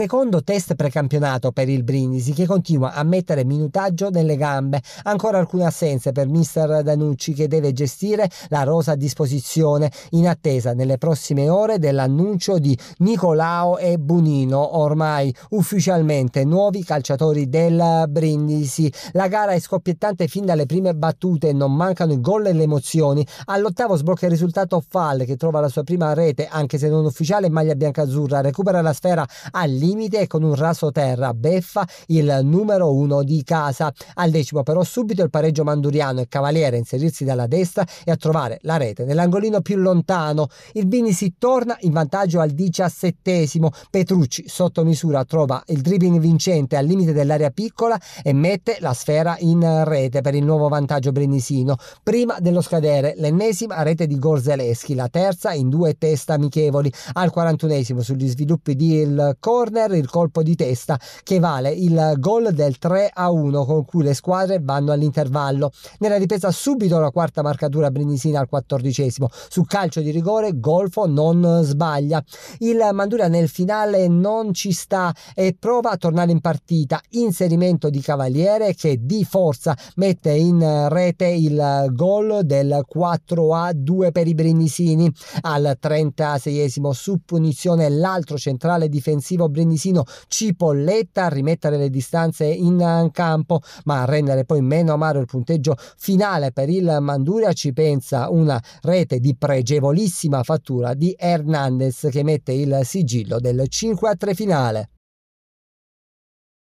Secondo test precampionato per il Brindisi che continua a mettere minutaggio nelle gambe, ancora alcune assenze per mister Danucci che deve gestire la rosa a disposizione in attesa nelle prossime ore dell'annuncio di Nicolao e Bunino, ormai ufficialmente nuovi calciatori del Brindisi. La gara è scoppiettante fin dalle prime battute, non mancano i gol e le emozioni. All'ottavo sblocca il risultato Fall che trova la sua prima rete, anche se non ufficiale, in maglia azzurra recupera la sfera all'inizio limite e con un raso terra beffa il numero uno di casa. Al decimo però subito il pareggio Manduriano e Cavaliere a inserirsi dalla destra e a trovare la rete nell'angolino più lontano. Il Bini si torna in vantaggio al diciassettesimo. Petrucci sotto misura trova il dribbling vincente al limite dell'area piccola e mette la sfera in rete per il nuovo vantaggio brennisino. Prima dello scadere l'ennesima rete di Gorzeleschi, la terza in due testa amichevoli. Al quarantunesimo sugli sviluppi di il Cor corner, il colpo di testa che vale il gol del 3 a 1 con cui le squadre vanno all'intervallo. Nella ripresa subito la quarta marcatura brinisina al quattordicesimo, su calcio di rigore Golfo non sbaglia. Il Mandura nel finale non ci sta e prova a tornare in partita, inserimento di Cavaliere che di forza mette in rete il gol del 4 a 2 per i brinisini al 36 esimo su punizione l'altro centrale difensivo brinisino brindisino cipolletta a rimettere le distanze in eh, campo ma a rendere poi meno amaro il punteggio finale per il Manduria ci pensa una rete di pregevolissima fattura di Hernandez che mette il sigillo del 5 3 finale.